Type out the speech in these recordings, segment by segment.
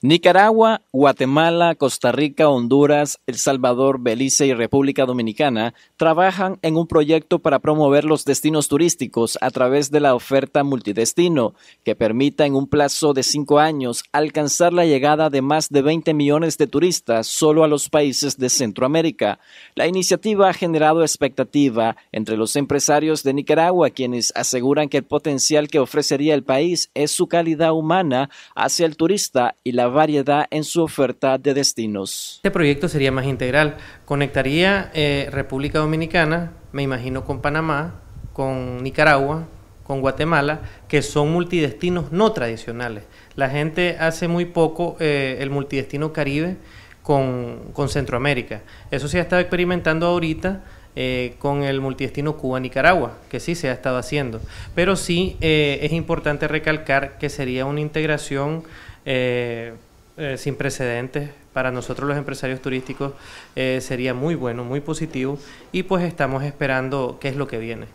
Nicaragua, Guatemala, Costa Rica, Honduras, El Salvador, Belice y República Dominicana trabajan en un proyecto para promover los destinos turísticos a través de la oferta multidestino, que permita en un plazo de cinco años alcanzar la llegada de más de 20 millones de turistas solo a los países de Centroamérica. La iniciativa ha generado expectativa entre los empresarios de Nicaragua, quienes aseguran que el potencial que ofrecería el país es su calidad humana hacia el turista y la variedad en su oferta de destinos. Este proyecto sería más integral. Conectaría eh, República Dominicana, me imagino, con Panamá, con Nicaragua, con Guatemala, que son multidestinos no tradicionales. La gente hace muy poco eh, el multidestino Caribe con, Centroamérica. Eso se ha estado experimentando ahorita. Eh, con el multidestino Cuba-Nicaragua, que sí se ha estado haciendo. Pero sí es importante recalcar que sería una integración eh, eh, sin precedentes para nosotros los empresarios turísticos eh, sería muy bueno, muy positivo y pues estamos esperando qué es lo que viene.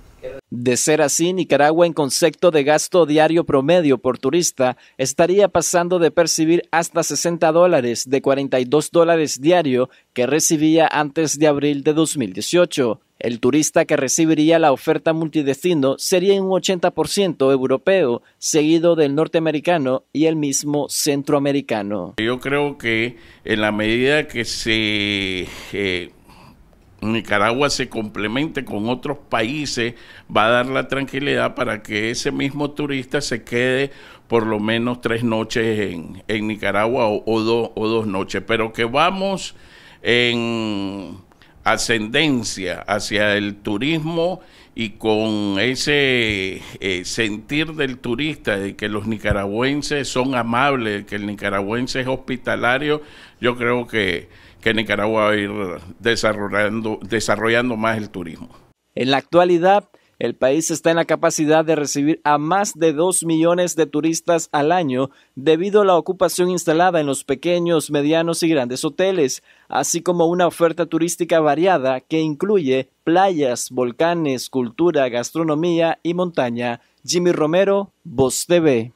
De ser así, Nicaragua en concepto de gasto diario promedio por turista estaría pasando de percibir hasta 60 dólares de 42 dólares diario que recibía antes de abril de 2018. El turista que recibiría la oferta multidestino sería un 80% europeo, seguido del norteamericano y el mismo centroamericano. Yo creo que en la medida que se... Eh, Nicaragua se complemente con otros países, va a dar la tranquilidad para que ese mismo turista se quede por lo menos tres noches en, Nicaragua o, o, dos noches. Pero que vamos en ascendencia hacia el turismo y con ese eh, sentir del turista de que los nicaragüenses son amables, que el nicaragüense es hospitalario, yo creo que, que Nicaragua va a ir desarrollando, desarrollando más el turismo. En la actualidad, el país está en la capacidad de recibir a más de 2 millones de turistas al año debido a la ocupación instalada en los pequeños, medianos y grandes hoteles, así como una oferta turística variada que incluye playas, volcanes, cultura, gastronomía y montaña. Jimmy Romero, Voz TV.